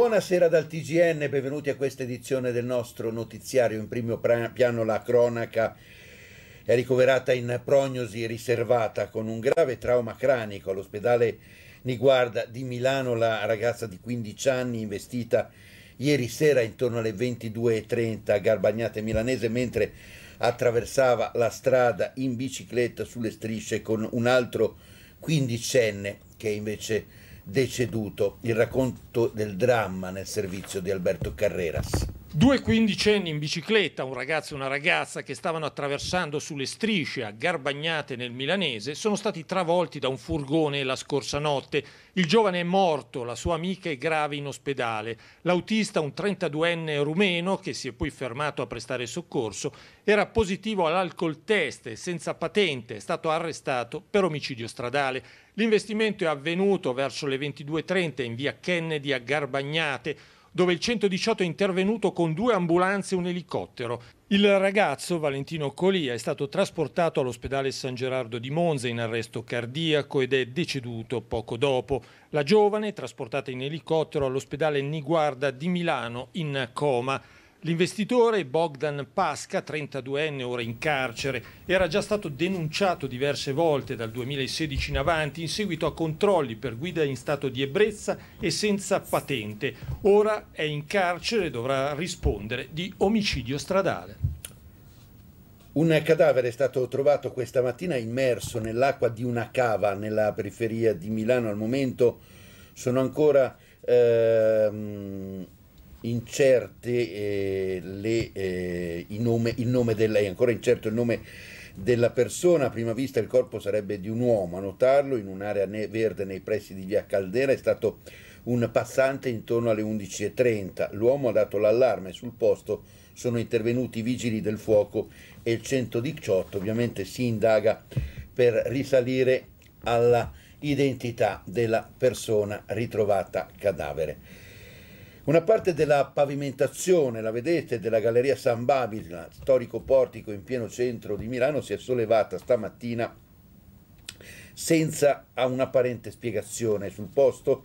Buonasera dal TGN, benvenuti a questa edizione del nostro notiziario in primo piano la cronaca è ricoverata in prognosi riservata con un grave trauma cranico all'ospedale Niguarda di Milano la ragazza di 15 anni investita ieri sera intorno alle 22.30 a Garbagnate Milanese mentre attraversava la strada in bicicletta sulle strisce con un altro quindicenne che invece deceduto, il racconto del dramma nel servizio di Alberto Carreras. Due quindicenni in bicicletta, un ragazzo e una ragazza che stavano attraversando sulle strisce a Garbagnate nel milanese, sono stati travolti da un furgone la scorsa notte. Il giovane è morto, la sua amica è grave in ospedale. L'autista, un 32enne rumeno che si è poi fermato a prestare soccorso, era positivo all'alcol test e senza patente, è stato arrestato per omicidio stradale. L'investimento è avvenuto verso le 22.30 in via Kennedy a Garbagnate dove il 118 è intervenuto con due ambulanze e un elicottero. Il ragazzo, Valentino Colia, è stato trasportato all'ospedale San Gerardo di Monza in arresto cardiaco ed è deceduto poco dopo. La giovane, trasportata in elicottero all'ospedale Niguarda di Milano, in coma. L'investitore Bogdan Pasca, 32enne ora in carcere, era già stato denunciato diverse volte dal 2016 in avanti in seguito a controlli per guida in stato di ebbrezza e senza patente. Ora è in carcere e dovrà rispondere di omicidio stradale. Un cadavere è stato trovato questa mattina immerso nell'acqua di una cava nella periferia di Milano. Al momento sono ancora... Ehm incerte eh, le, eh, il, nome, il nome della, è ancora incerto il nome della persona, a prima vista il corpo sarebbe di un uomo, a notarlo in un'area ne- verde nei pressi di via Caldera è stato un passante intorno alle 11.30, l'uomo ha dato l'allarme sul posto, sono intervenuti i vigili del fuoco e il 118, ovviamente si indaga per risalire alla identità della persona ritrovata cadavere. Una parte della pavimentazione, la vedete, della Galleria San Babila, storico portico in pieno centro di Milano, si è sollevata stamattina senza un'apparente spiegazione. Sul posto,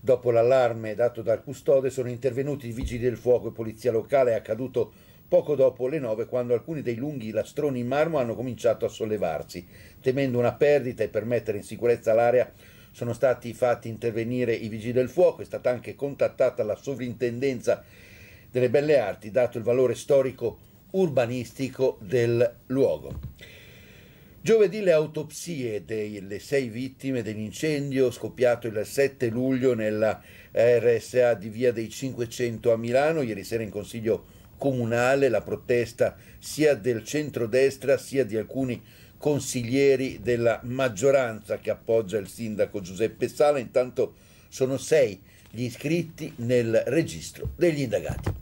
dopo l'allarme dato dal custode, sono intervenuti i vigili del fuoco e polizia locale. È accaduto poco dopo le nove, quando alcuni dei lunghi lastroni in marmo hanno cominciato a sollevarsi. Temendo una perdita e per mettere in sicurezza l'area, sono stati fatti intervenire i vigili del fuoco, è stata anche contattata la sovrintendenza delle belle arti, dato il valore storico urbanistico del luogo. Giovedì le autopsie delle sei vittime dell'incendio scoppiato il 7 luglio nella RSA di Via dei 500 a Milano, ieri sera in consiglio comunale la protesta sia del centrodestra sia di alcuni consiglieri della maggioranza che appoggia il sindaco Giuseppe Sala. Intanto sono sei gli iscritti nel registro degli indagati.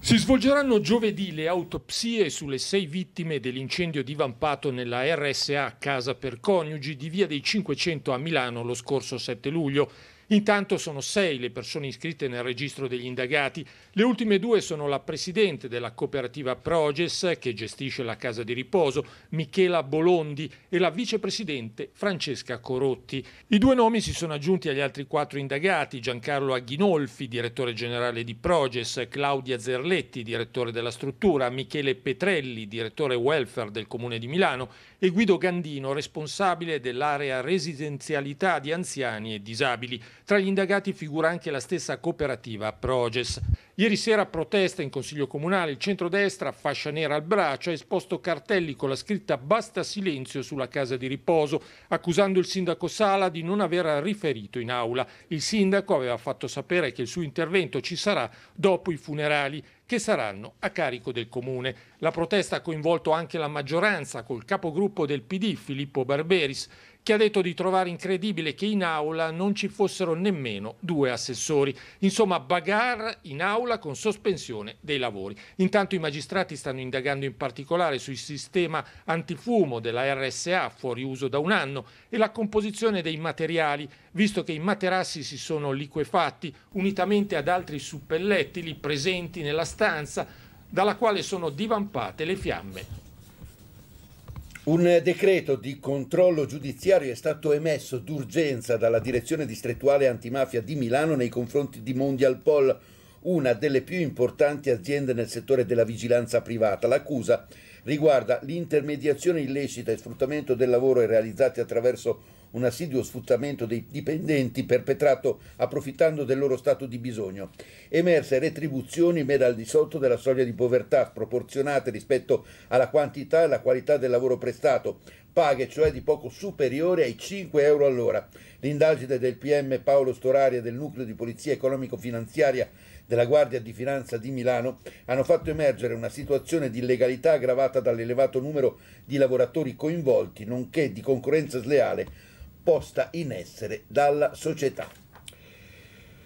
Si svolgeranno giovedì le autopsie sulle sei vittime dell'incendio divampato nella RSA Casa per Coniugi di Via dei 500 a Milano lo scorso 7 luglio. Intanto sono sei le persone iscritte nel registro degli indagati. Le ultime due sono la presidente della cooperativa Proges, che gestisce la casa di riposo, Michela Bolondi, e la vicepresidente Francesca Corotti. I due nomi si sono aggiunti agli altri quattro indagati, Giancarlo Aghinolfi, direttore generale di Proges, Claudia Zerletti, direttore della struttura, Michele Petrelli, direttore welfare del Comune di Milano, e Guido Gandino, responsabile dell'area residenzialità di anziani e disabili. Tra gli indagati figura anche la stessa cooperativa Proges. Ieri sera protesta in Consiglio Comunale, il centrodestra, fascia nera al braccio, ha esposto cartelli con la scritta Basta silenzio sulla casa di riposo, accusando il sindaco Sala di non aver riferito in aula. Il sindaco aveva fatto sapere che il suo intervento ci sarà dopo i funerali che saranno a carico del Comune. La protesta ha coinvolto anche la maggioranza col capogruppo del PD Filippo Barberis che ha detto di trovare incredibile che in aula non ci fossero nemmeno due assessori. Insomma, bagarre in aula con sospensione dei lavori. Intanto i magistrati stanno indagando in particolare sul sistema antifumo della RSA fuori uso da un anno e la composizione dei materiali, visto che i materassi si sono liquefatti unitamente ad altri suppellettili presenti nella stanza dalla quale sono divampate le fiamme un decreto di controllo giudiziario è stato emesso d'urgenza dalla direzione distrettuale antimafia di Milano nei confronti di Mondial Pol, una delle più importanti aziende nel settore della vigilanza privata. L'accusa riguarda l'intermediazione illecita e sfruttamento del lavoro realizzati attraverso un assiduo sfruttamento dei dipendenti perpetrato approfittando del loro stato di bisogno, emerse retribuzioni ben al di sotto della soglia di povertà, sproporzionate rispetto alla quantità e alla qualità del lavoro prestato, paghe cioè di poco superiore ai 5 euro all'ora. L'indagine del PM Paolo Storaria del Nucleo di Polizia Economico-Finanziaria della Guardia di Finanza di Milano hanno fatto emergere una situazione di illegalità aggravata dall'elevato numero di lavoratori coinvolti, nonché di concorrenza sleale posta in essere dalla società.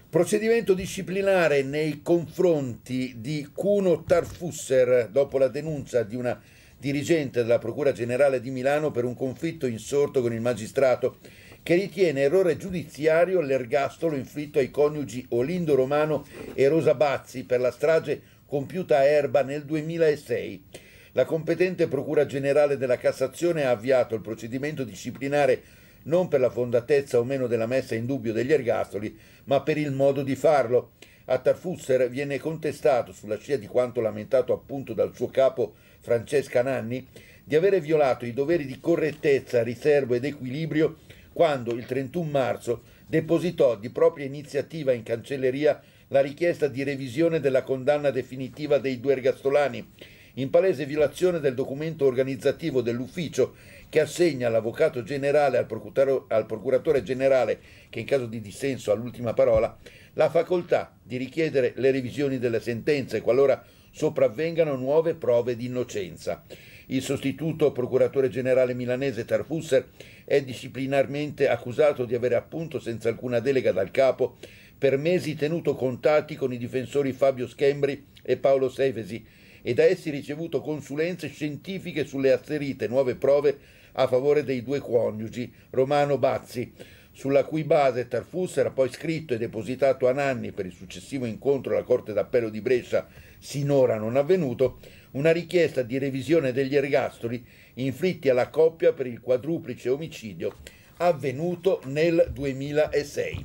Procedimento disciplinare nei confronti di Cuno Tarfusser dopo la denuncia di una dirigente della Procura Generale di Milano per un conflitto insorto con il magistrato che ritiene errore giudiziario l'ergastolo inflitto ai coniugi Olindo Romano e Rosa Bazzi per la strage compiuta a Erba nel 2006. La competente Procura Generale della Cassazione ha avviato il procedimento disciplinare non per la fondatezza o meno della messa in dubbio degli ergastoli, ma per il modo di farlo a Tarfusser viene contestato, sulla scia di quanto lamentato appunto dal suo capo Francesca Nanni, di avere violato i doveri di correttezza, riservo ed equilibrio quando il 31 marzo depositò di propria iniziativa in cancelleria la richiesta di revisione della condanna definitiva dei due ergastolani, in palese violazione del documento organizzativo dell'ufficio che assegna all'avvocato generale, al, al procuratore generale, che in caso di dissenso ha l'ultima parola, la facoltà di richiedere le revisioni delle sentenze qualora sopravvengano nuove prove di innocenza. Il sostituto procuratore generale milanese Tarfusser è disciplinarmente accusato di aver appunto senza alcuna delega dal capo per mesi tenuto contatti con i difensori Fabio Schembri e Paolo Sefesi e da essi ricevuto consulenze scientifiche sulle asserite nuove prove a favore dei due coniugi Romano Bazzi, sulla cui base Tarfus era poi scritto e depositato a Nanni per il successivo incontro alla Corte d'Appello di Brescia, sinora non avvenuto, una richiesta di revisione degli ergastoli inflitti alla coppia per il quadruplice omicidio avvenuto nel 2006.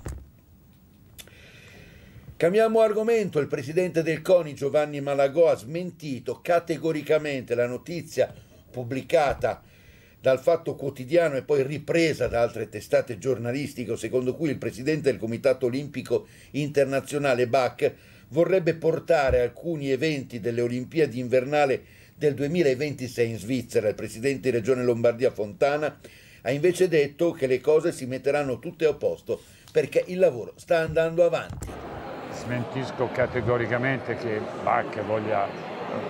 Cambiamo argomento, il presidente del CONI Giovanni Malagò ha smentito categoricamente la notizia pubblicata dal Fatto Quotidiano e poi ripresa da altre testate giornalistiche, secondo cui il presidente del Comitato Olimpico Internazionale Bach vorrebbe portare alcuni eventi delle Olimpiadi invernali del 2026 in Svizzera. Il presidente di Regione Lombardia Fontana ha invece detto che le cose si metteranno tutte a posto perché il lavoro sta andando avanti. Smentisco categoricamente che Bach voglia eh,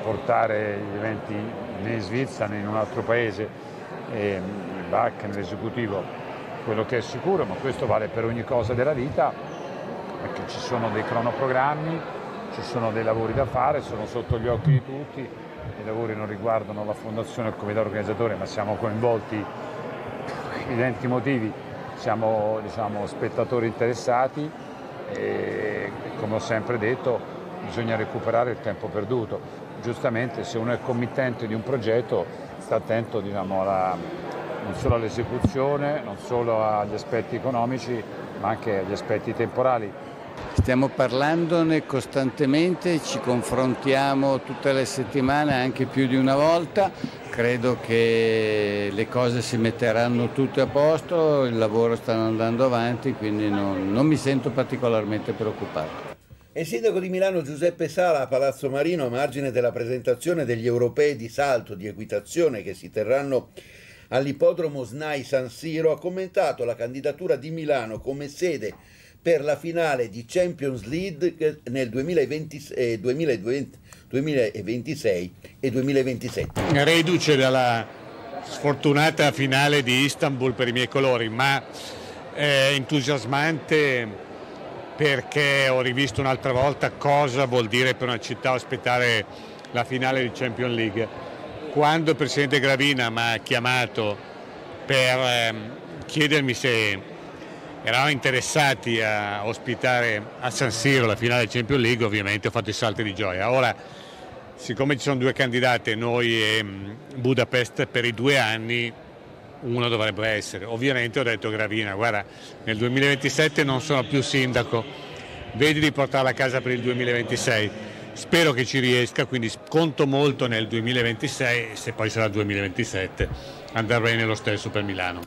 portare gli eventi né in Svizzera né in un altro paese e Bach nell'esecutivo quello che è sicuro, ma questo vale per ogni cosa della vita, perché ci sono dei cronoprogrammi, ci sono dei lavori da fare, sono sotto gli occhi di tutti, i lavori non riguardano la fondazione o il comitato organizzatore, ma siamo coinvolti per evidenti motivi, siamo diciamo, spettatori interessati e come ho sempre detto bisogna recuperare il tempo perduto. Giustamente se uno è committente di un progetto sta attento diciamo, alla, non solo all'esecuzione, non solo agli aspetti economici, ma anche agli aspetti temporali. Stiamo parlandone costantemente, ci confrontiamo tutte le settimane, anche più di una volta. Credo che le cose si metteranno tutte a posto, il lavoro sta andando avanti, quindi non, non mi sento particolarmente preoccupato. Il sindaco di Milano Giuseppe Sala a Palazzo Marino, a margine della presentazione degli europei di salto di equitazione che si terranno all'ippodromo SNAI San Siro, ha commentato la candidatura di Milano come sede per la finale di Champions League nel 2020, eh, 2026 e 2027. Reduce dalla sfortunata finale di Istanbul per i miei colori, ma è eh, entusiasmante perché ho rivisto un'altra volta cosa vuol dire per una città ospitare la finale di Champions League. Quando il presidente Gravina mi ha chiamato per ehm, chiedermi se eravamo interessati a ospitare a San Siro la finale di Champions League, ovviamente ho fatto i salti di gioia. Ora, siccome ci sono due candidate, noi e mm, Budapest, per i due anni uno dovrebbe essere. Ovviamente ho detto Gravina, guarda, nel 2027 non sono più sindaco, vedi di portarla a casa per il 2026. Spero che ci riesca, quindi conto molto nel 2026 e se poi sarà 2027 andrà bene lo stesso per Milano.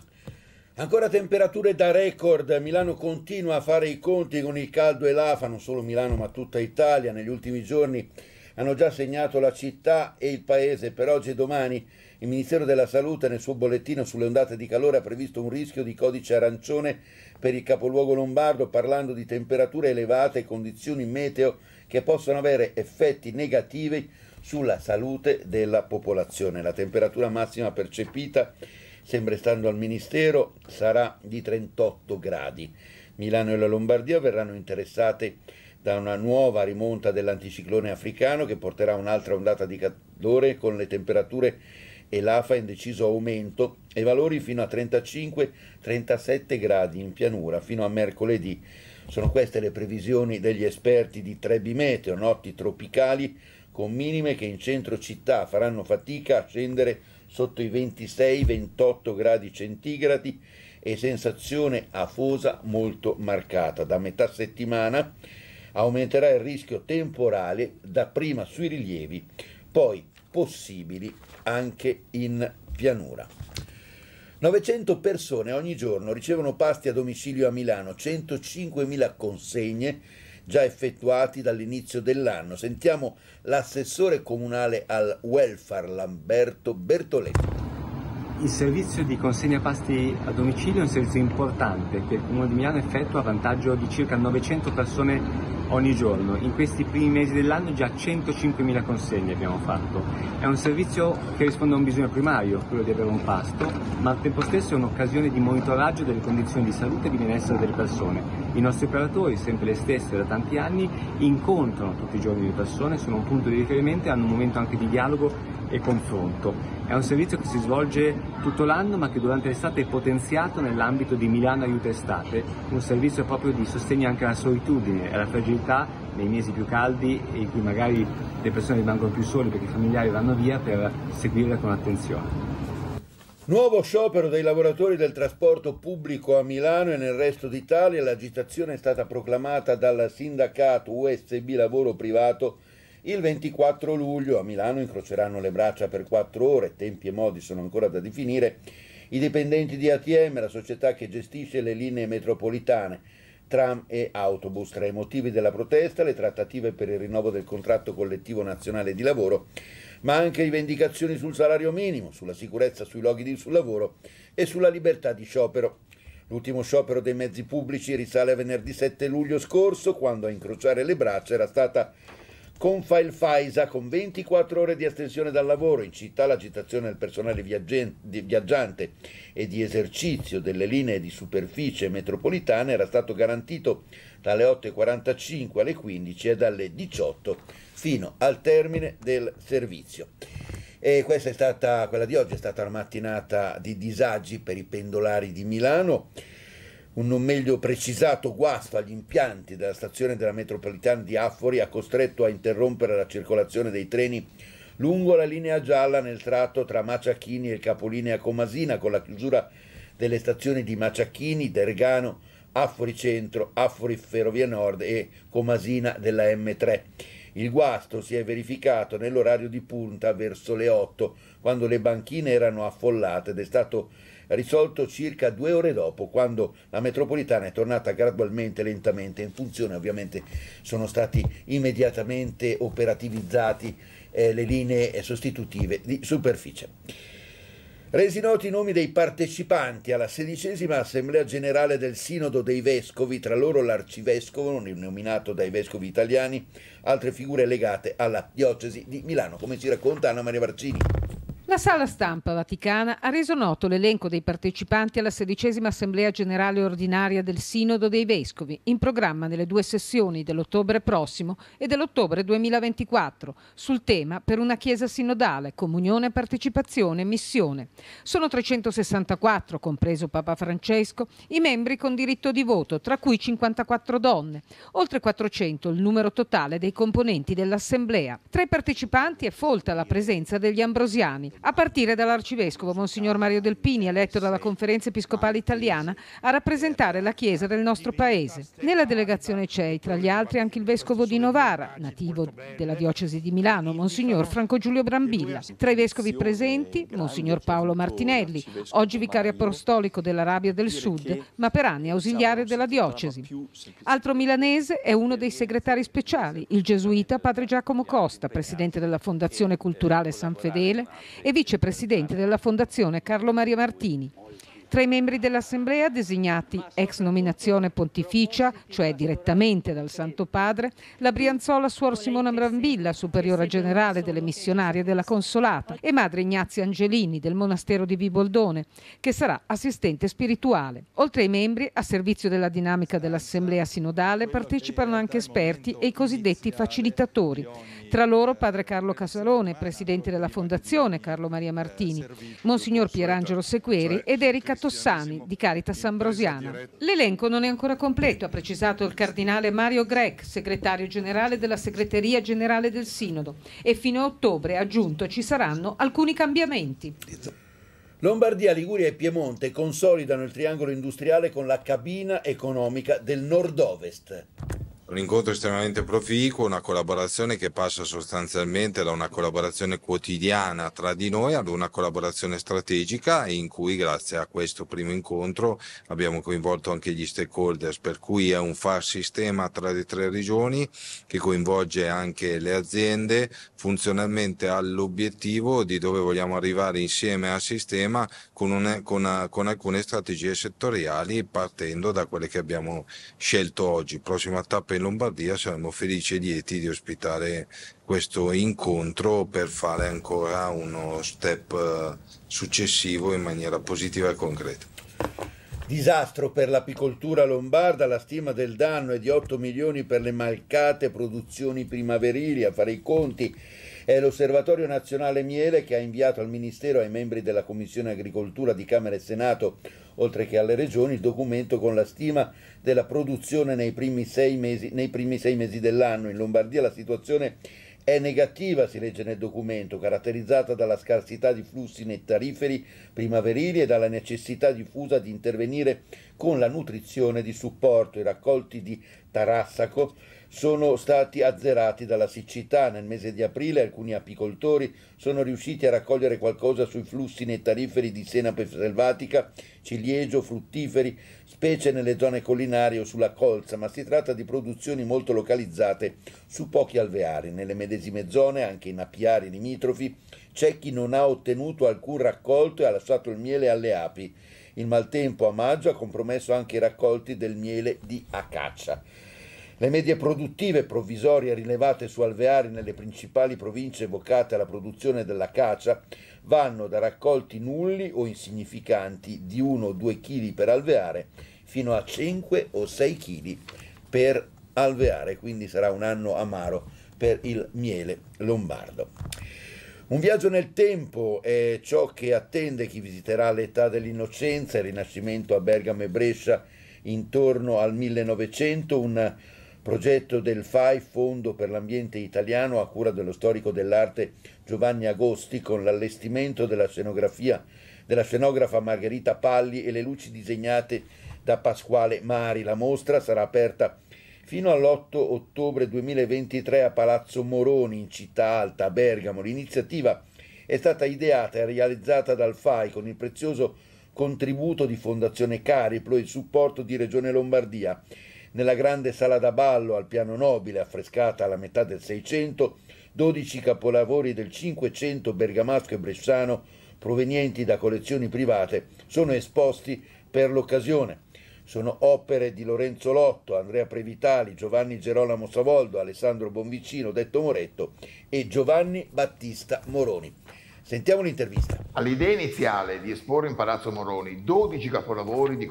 Ancora temperature da record, Milano continua a fare i conti con il caldo e l'afa, non solo Milano ma tutta Italia, negli ultimi giorni hanno già segnato la città e il paese per oggi e domani il Ministero della Salute nel suo bollettino sulle ondate di calore ha previsto un rischio di codice arancione per il capoluogo lombardo parlando di temperature elevate e condizioni meteo che possono avere effetti negativi sulla salute della popolazione. La temperatura massima percepita, sempre stando al Ministero, sarà di 38 gradi. Milano e la Lombardia verranno interessate da una nuova rimonta dell'anticiclone africano che porterà un'altra ondata di calore con le temperature e l'AFA in deciso aumento e valori fino a 35-37 gradi in pianura fino a mercoledì. Sono queste le previsioni degli esperti di Trebi Meteo, notti tropicali con minime che in centro città faranno fatica a scendere sotto i 26-28 gradi centigradi e sensazione afosa molto marcata. Da metà settimana aumenterà il rischio temporale dapprima sui rilievi, poi possibili anche in pianura. 900 persone ogni giorno ricevono pasti a domicilio a Milano, 105.000 consegne già effettuati dall'inizio dell'anno. Sentiamo l'assessore comunale al welfare Lamberto Bertoletti. Il servizio di consegna pasti a domicilio è un servizio importante che il Comune di Milano effettua a vantaggio di circa 900 persone ogni giorno. In questi primi mesi dell'anno già 105.000 consegne abbiamo fatto. È un servizio che risponde a un bisogno primario, quello di avere un pasto, ma al tempo stesso è un'occasione di monitoraggio delle condizioni di salute e di benessere delle persone. I nostri operatori, sempre le stesse da tanti anni, incontrano tutti i giorni le persone, sono un punto di riferimento e hanno un momento anche di dialogo e confronto. È un servizio che si svolge tutto l'anno ma che durante l'estate è potenziato nell'ambito di Milano Aiuta Estate, un servizio proprio di sostegno anche alla solitudine e alla fragilità possibilità nei mesi più caldi e in cui magari le persone rimangono più sole perché i familiari vanno via per seguirla con attenzione. Nuovo sciopero dei lavoratori del trasporto pubblico a Milano e nel resto d'Italia. L'agitazione è stata proclamata dal sindacato USB Lavoro Privato il 24 luglio. A Milano incroceranno le braccia per quattro ore, tempi e modi sono ancora da definire. I dipendenti di ATM, la società che gestisce le linee metropolitane, tram e autobus. Tra i motivi della protesta le trattative per il rinnovo del contratto collettivo nazionale di lavoro, ma anche rivendicazioni sul salario minimo, sulla sicurezza sui luoghi di sul lavoro e sulla libertà di sciopero. L'ultimo sciopero dei mezzi pubblici risale a venerdì 7 luglio scorso, quando a incrociare le braccia era stata Confile Faisa con 24 ore di astensione dal lavoro, in città l'agitazione del personale viaggiante e di esercizio delle linee di superficie metropolitane era stato garantito dalle 8.45 alle 15 e dalle 18 fino al termine del servizio. E questa è stata, quella di oggi è stata una mattinata di disagi per i pendolari di Milano un non meglio precisato guasto agli impianti della stazione della metropolitana di Affori ha costretto a interrompere la circolazione dei treni lungo la linea gialla nel tratto tra Maciacchini e il Capolinea Comasina con la chiusura delle stazioni di Maciacchini, Dergano, Affori Centro, Affori Ferrovia Nord e Comasina della M3. Il guasto si è verificato nell'orario di punta verso le 8, quando le banchine erano affollate ed è stato risolto circa due ore dopo, quando la metropolitana è tornata gradualmente, lentamente in funzione. Ovviamente sono stati immediatamente operativizzati eh, le linee sostitutive di superficie. Resi noti i nomi dei partecipanti alla sedicesima assemblea generale del Sinodo dei Vescovi, tra loro l'arcivescovo, nominato dai vescovi italiani, altre figure legate alla diocesi di Milano, come ci racconta Anna Maria Barcini. La sala stampa vaticana ha reso noto l'elenco dei partecipanti alla sedicesima assemblea generale ordinaria del Sinodo dei Vescovi, in programma nelle due sessioni dell'ottobre prossimo e dell'ottobre 2024, sul tema per una Chiesa sinodale, comunione, partecipazione e missione. Sono 364, compreso Papa Francesco, i membri con diritto di voto, tra cui 54 donne, oltre 400 il numero totale dei componenti dell'assemblea. Tra i partecipanti è folta la presenza degli ambrosiani a partire dall'arcivescovo Monsignor Mario Delpini, eletto dalla Conferenza Episcopale Italiana, a rappresentare la Chiesa del nostro Paese. Nella delegazione c'è, tra gli altri, anche il vescovo di Novara, nativo della diocesi di Milano, Monsignor Franco Giulio Brambilla. Tra i vescovi presenti, Monsignor Paolo Martinelli, oggi vicario apostolico dell'Arabia del Sud, ma per anni ausiliare della diocesi. Altro milanese è uno dei segretari speciali, il gesuita padre Giacomo Costa, presidente della Fondazione Culturale San Fedele, e vicepresidente della Fondazione Carlo Maria Martini. Tra i membri dell'Assemblea designati ex nominazione pontificia, cioè direttamente dal Santo Padre, la brianzola Suor Simona Brambilla, superiora generale delle missionarie della Consolata, e madre Ignazia Angelini del monastero di Viboldone, che sarà assistente spirituale. Oltre ai membri, a servizio della dinamica dell'Assemblea sinodale, partecipano anche esperti e i cosiddetti facilitatori, tra loro padre Carlo Casalone, presidente della Fondazione Carlo Maria Martini, Monsignor Pierangelo Sequeri cioè, ed Erika Tossani di Caritas Ambrosiana. L'elenco non è ancora completo, ha precisato il cardinale Mario Grec, segretario generale della segreteria generale del Sinodo, e fino a ottobre, aggiunto, ci saranno alcuni cambiamenti. Lombardia, Liguria e Piemonte consolidano il triangolo industriale con la cabina economica del nord-ovest. Un incontro estremamente proficuo, una collaborazione che passa sostanzialmente da una collaborazione quotidiana tra di noi ad una collaborazione strategica in cui grazie a questo primo incontro abbiamo coinvolto anche gli stakeholders, per cui è un far sistema tra le tre regioni che coinvolge anche le aziende funzionalmente all'obiettivo di dove vogliamo arrivare insieme al sistema con, un, con, con alcune strategie settoriali partendo da quelle che abbiamo scelto oggi. Prossima tappa in Lombardia saremo felici e lieti di ospitare questo incontro per fare ancora uno step eh, successivo in maniera positiva e concreta. Disastro per l'apicoltura lombarda, la stima del danno è di 8 milioni per le malcate produzioni primaverili, a fare i conti è l'Osservatorio Nazionale Miele che ha inviato al Ministero e ai membri della Commissione Agricoltura di Camera e Senato oltre che alle regioni, il documento con la stima della produzione nei primi sei mesi, primi sei mesi dell'anno. In Lombardia la situazione è negativa, si legge nel documento, caratterizzata dalla scarsità di flussi nettariferi primaverili e dalla necessità diffusa di intervenire con la nutrizione di supporto. I raccolti di Tarassaco sono stati azzerati dalla siccità. Nel mese di aprile alcuni apicoltori sono riusciti a raccogliere qualcosa sui flussi nettariferi di senape selvatica, ciliegio, fruttiferi, specie nelle zone collinari o sulla colza, ma si tratta di produzioni molto localizzate su pochi alveari. Nelle medesime zone, anche in apiari limitrofi, c'è chi non ha ottenuto alcun raccolto e ha lasciato il miele alle api. Il maltempo a maggio ha compromesso anche i raccolti del miele di acaccia. Le medie produttive provvisorie rilevate su alveari nelle principali province evocate alla produzione della caccia vanno da raccolti nulli o insignificanti di 1 o 2 kg per alveare fino a 5 o 6 kg per alveare, quindi sarà un anno amaro per il miele lombardo. Un viaggio nel tempo è ciò che attende chi visiterà l'età dell'innocenza, il Rinascimento a Bergamo e Brescia intorno al 1900, un progetto del FAI Fondo per l'Ambiente Italiano a cura dello storico dell'arte Giovanni Agosti con l'allestimento della scenografia della scenografa Margherita Palli e le luci disegnate da Pasquale Mari. La mostra sarà aperta fino all'8 ottobre 2023 a Palazzo Moroni in Città Alta, a Bergamo. L'iniziativa è stata ideata e realizzata dal FAI con il prezioso contributo di Fondazione Cariplo e il supporto di Regione Lombardia nella grande sala da ballo al piano nobile affrescata alla metà del Seicento, 12 capolavori del Cinquecento bergamasco e bresciano provenienti da collezioni private sono esposti per l'occasione. Sono opere di Lorenzo Lotto, Andrea Previtali, Giovanni Gerolamo Savoldo, Alessandro Bonvicino, detto Moretto e Giovanni Battista Moroni. Sentiamo un'intervista. All'idea iniziale di esporre in Palazzo Moroni 12 capolavori di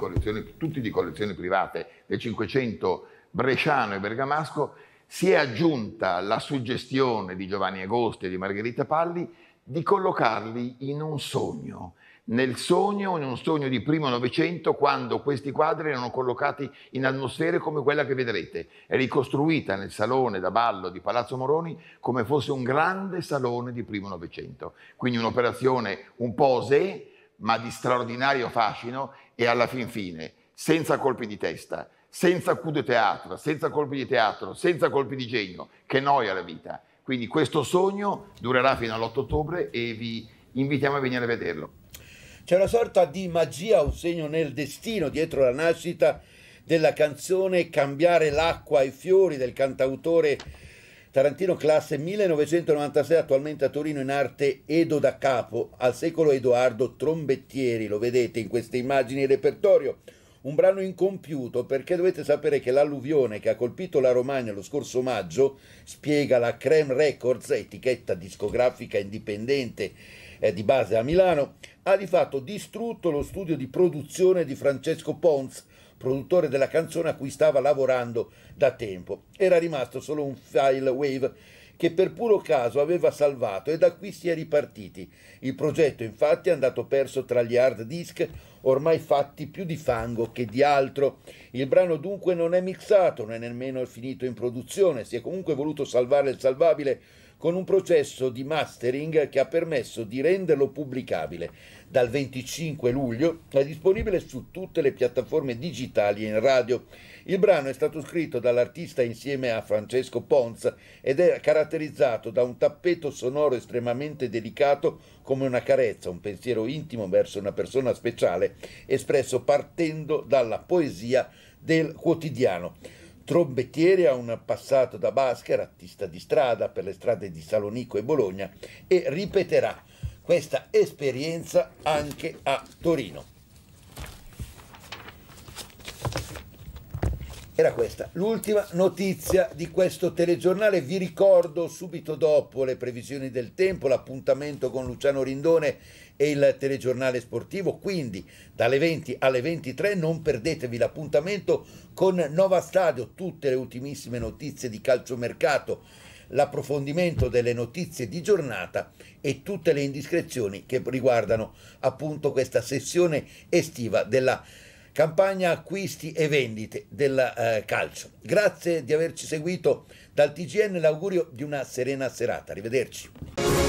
tutti di collezioni private del Cinquecento bresciano e bergamasco, si è aggiunta la suggestione di Giovanni Agosti e di Margherita Palli di collocarli in un sogno nel sogno, in un sogno di primo Novecento, quando questi quadri erano collocati in atmosfere come quella che vedrete. È ricostruita nel salone da ballo di Palazzo Moroni come fosse un grande salone di primo Novecento. Quindi un'operazione un po' osè, ma di straordinario fascino e alla fin fine, senza colpi di testa, senza coup de teatro, senza colpi di teatro, senza colpi di genio, che noia la vita. Quindi questo sogno durerà fino all'8 ottobre e vi invitiamo a venire a vederlo. C'è una sorta di magia, un segno nel destino dietro la nascita della canzone Cambiare l'acqua ai fiori del cantautore Tarantino classe 1996 attualmente a Torino in arte Edo da Capo, al secolo Edoardo Trombettieri, lo vedete in queste immagini in repertorio. Un brano incompiuto perché dovete sapere che l'alluvione che ha colpito la Romagna lo scorso maggio, spiega la Creme Records, etichetta discografica indipendente è eh, di base a Milano, ha di fatto distrutto lo studio di produzione di Francesco Pons, produttore della canzone a cui stava lavorando da tempo. Era rimasto solo un file wave che per puro caso aveva salvato e da qui si è ripartiti. Il progetto infatti è andato perso tra gli hard disk ormai fatti più di fango che di altro. Il brano dunque non è mixato, non è nemmeno finito in produzione, si è comunque voluto salvare il salvabile con un processo di mastering che ha permesso di renderlo pubblicabile. Dal 25 luglio è disponibile su tutte le piattaforme digitali e in radio. Il brano è stato scritto dall'artista insieme a Francesco Ponza ed è caratterizzato da un tappeto sonoro estremamente delicato come una carezza, un pensiero intimo verso una persona speciale, espresso partendo dalla poesia del quotidiano. Trombettiere ha un passato da basket, artista di strada per le strade di Salonico e Bologna e ripeterà questa esperienza anche a Torino. era questa l'ultima notizia di questo telegiornale. Vi ricordo subito dopo le previsioni del tempo, l'appuntamento con Luciano Rindone e il telegiornale sportivo. Quindi dalle 20 alle 23 non perdetevi l'appuntamento con Nova Stadio, tutte le ultimissime notizie di calciomercato, l'approfondimento delle notizie di giornata e tutte le indiscrezioni che riguardano appunto questa sessione estiva della campagna acquisti e vendite del eh, calcio. Grazie di averci seguito dal TGN, l'augurio di una serena serata. Arrivederci.